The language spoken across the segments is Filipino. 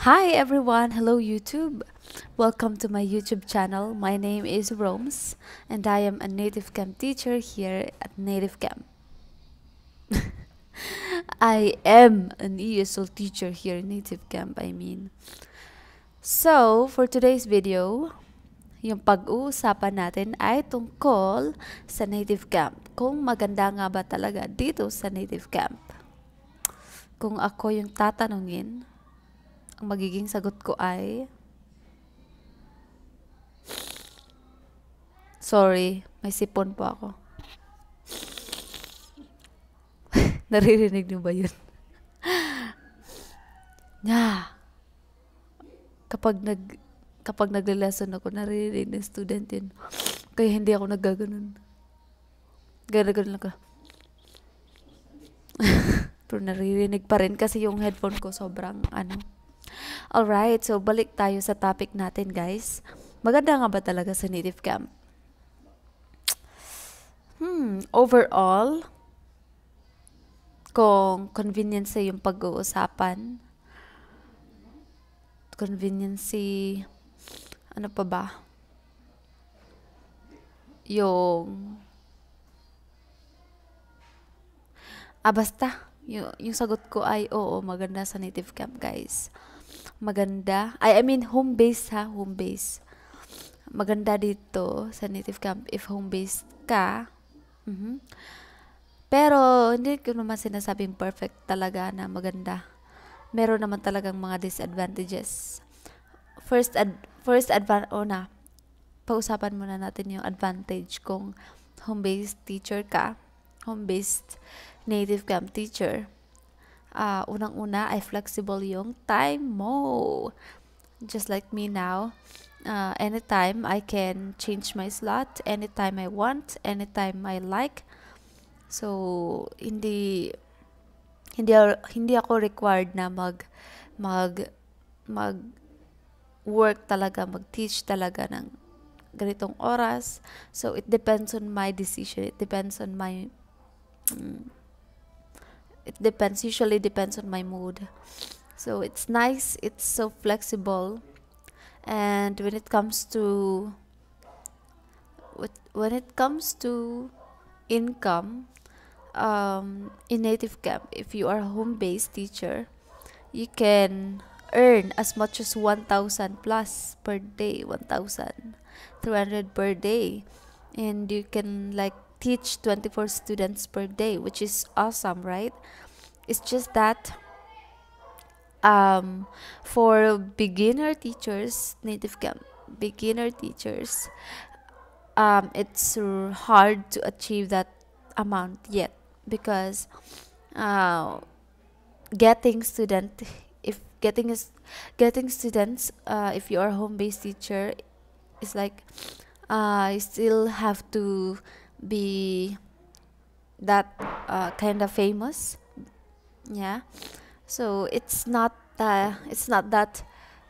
Hi everyone, hello YouTube. Welcome to my YouTube channel. My name is Roms and I am a Native Camp teacher here at Native Camp. I am an ESL teacher here in Native Camp, I mean. So, for today's video, yung pag-uusapan natin ay tungkol sa Native Camp. Kung maganda nga ba talaga dito sa Native Camp. Kung ako yung tatanungin, ang magiging sagot ko ay... Sorry, may sipon po ako. Naririnig niyo ba yun? yeah. Kapag nag kapag nagle-lesson ako, naririnig ng student yun. Kaya hindi ako nagaganon. Gano'n lang ka. Pero naririnig pa rin kasi yung headphone ko sobrang ano, Alright, so balik tayo sa topic natin guys. Maganda nga ba talaga sa native camp? Hmm, overall, kung convenience yung pag-uusapan, convenience ano pa ba? Yung, ah basta, yung, yung sagot ko ay oo, maganda sa native camp guys maganda. I, I mean, home base ha, home base. Maganda dito sa native camp if home base ka. Mm-hmm. Pero, hindi ko naman sinasabing perfect talaga na maganda. Meron naman talagang mga disadvantages. First, ad, first advantage, o pag-usapan muna natin yung advantage kung home-based teacher ka, home-based native camp teacher uh, unang-una ay flexible yung time mo. Just like me now, uh, anytime I can change my slot, anytime I want, anytime I like. So, hindi hindi hindi ako required na mag mag mag work talaga, mag-teach talaga ng ganitong oras. So, it depends on my decision. It depends on my um, it depends usually depends on my mood so it's nice it's so flexible and when it comes to when it comes to income um, in native camp if you are a home-based teacher you can earn as much as 1000 plus per day 1300 per day and you can like teach 24 students per day, which is awesome, right? It's just that um, for beginner teachers, native camp beginner teachers, um, it's hard to achieve that amount yet because uh, getting student if getting is getting students uh, if you are home based teacher it's like uh, you still have to be that uh, kind of famous yeah so it's not uh, it's not that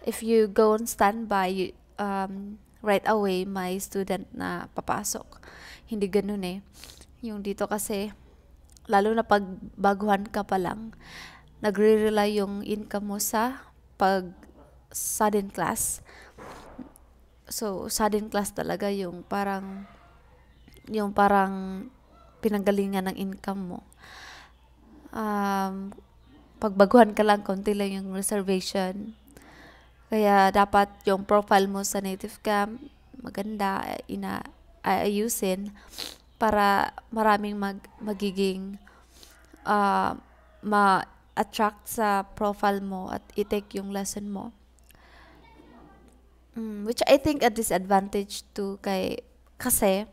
if you go on standby you, um, right away my student na papasok hindi ganun eh yung dito kasi lalo na pag baguhan ka pa lang nagre-rely yung income mo sa pag sudden class so sudden class talaga yung parang yung parang pinanggalingan ng income mo. Um, pagbaguhan ka lang, konti lang yung reservation. Kaya dapat yung profile mo sa native camp, maganda, ina, ayusin para maraming mag, magiging uh, ma-attract sa profile mo at i-take yung lesson mo. Mm, which I think a disadvantage to kay kasi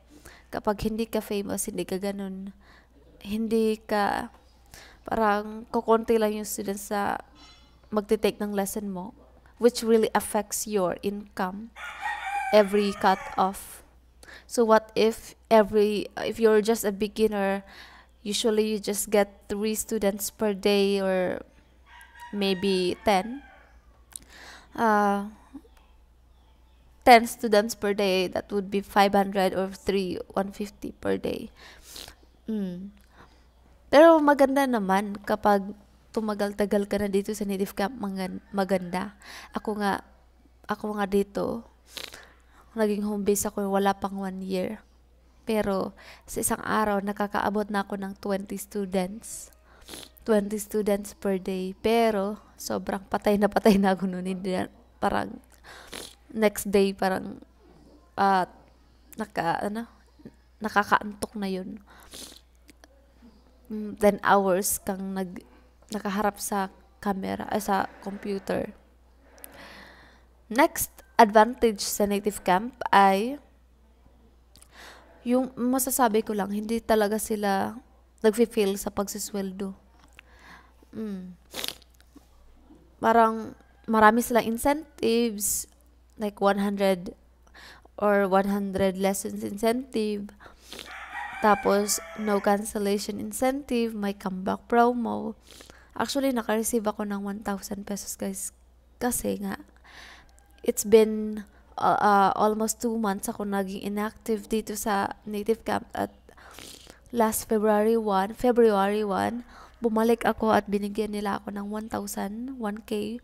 kapag hindi ka famous, hindi ka ganun. Hindi ka, parang kukunti lang yung students sa magte-take ng lesson mo, which really affects your income every cut off. So what if every, if you're just a beginner, usually you just get three students per day or maybe 10. Uh, ah, 10 students per day, that would be 500 or 3,150 per day. Mm. Pero maganda naman kapag tumagal-tagal ka na dito sa native camp, maganda. Ako nga, ako nga dito, naging home base ako, wala pang one year. Pero sa isang araw, nakakaabot na ako ng 20 students. 20 students per day. Pero sobrang patay na patay na ako noon. Parang next day parang uh, naka ano nakakaantok na yun 10 mm, hours kang nag nakaharap sa camera ay, sa computer next advantage sa native camp ay yung masasabi ko lang hindi talaga sila nagfi-feel sa pagsisweldo mm. parang marami silang incentives like 100 or 100 lessons incentive. Tapos, no cancellation incentive, may comeback promo. Actually, naka-receive ako ng 1,000 pesos guys. Kasi nga, it's been uh, uh, almost 2 months ako naging inactive dito sa native camp at last February 1, February 1, bumalik ako at binigyan nila ako ng 1,000, 1K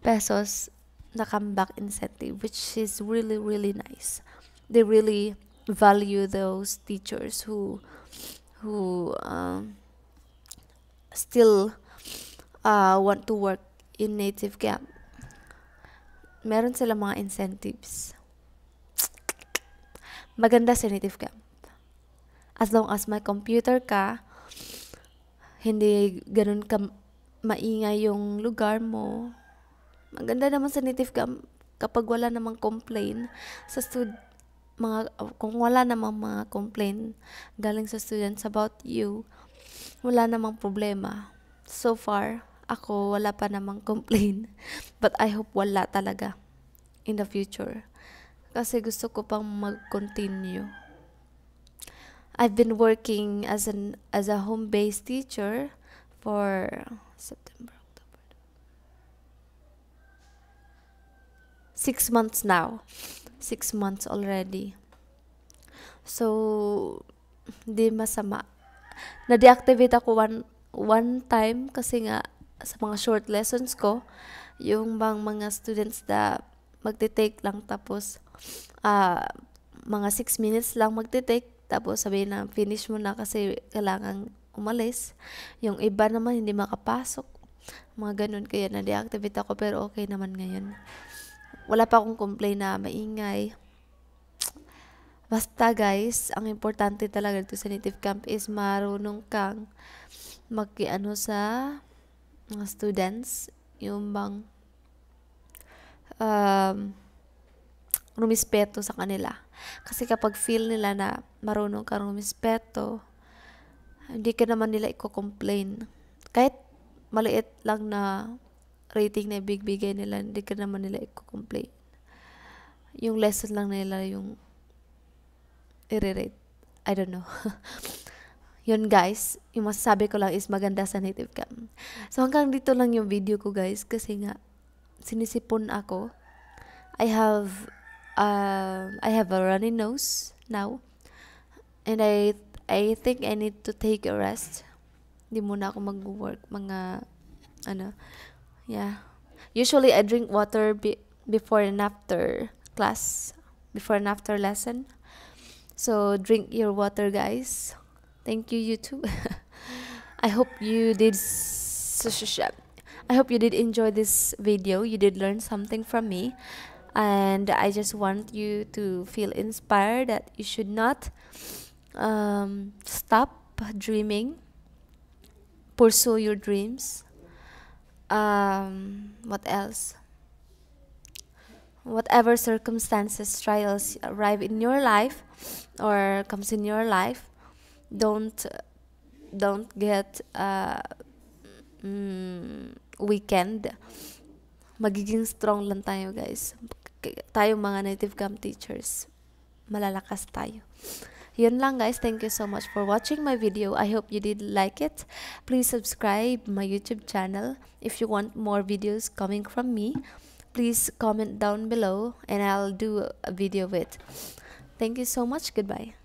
pesos the comeback incentive, which is really, really nice. They really value those teachers who who um, still uh, want to work in native camp Meron sila mga incentives. Maganda sa native camp As long as my computer ka, hindi ganun ka maingay yung lugar mo, Maganda naman sa native gum kapag wala namang complain sa stud mga oh, kung wala namang mga complain galing sa students about you, wala namang problema. So far, ako wala pa namang complain. But I hope wala talaga in the future. Kasi gusto ko pang mag-continue. I've been working as an as a home-based teacher for September six months now six months already so di masama na deactivate ako one one time kasi nga sa mga short lessons ko yung bang mga students na magte-take lang tapos uh, mga 6 minutes lang magte-take tapos sabi na finish mo na kasi kailangan umalis. Yung iba naman hindi makapasok. Mga ganun kaya na-deactivate ako pero okay naman ngayon. Wala pa akong complain na maingay. Basta guys, ang importante talaga dito sa native camp is marunong kang magkiano sa mga students. Yung bang um, rumispeto sa kanila. Kasi kapag feel nila na marunong ka rumispeto, hindi ka naman nila i-complain. Kahit maliit lang na rating na ibigay nila, hindi ka naman nila i-complain. Yung lesson lang nila yung i-rate. I don't know. Yun guys, yung masasabi ko lang is maganda sa native cam. So hanggang dito lang yung video ko guys kasi nga sinisipon ako. I have uh, I have a runny nose now. And I I think I need to take a rest. Hindi muna ako mag-work mga ano yeah usually i drink water be- before and after class before and after lesson so drink your water guys thank you youtube i hope you did i hope you did enjoy this video you did learn something from me and i just want you to feel inspired that you should not um, stop dreaming pursue your dreams um, what else? Whatever circumstances, trials arrive in your life or comes in your life, don't don't get uh, mm, weekend. Magiging strong lang tayo guys. Tayo mga native camp teachers. Malalakas tayo. Yun lang guys, thank you so much for watching my video. I hope you did like it. Please subscribe my YouTube channel if you want more videos coming from me. Please comment down below and I'll do a video with. Thank you so much. Goodbye.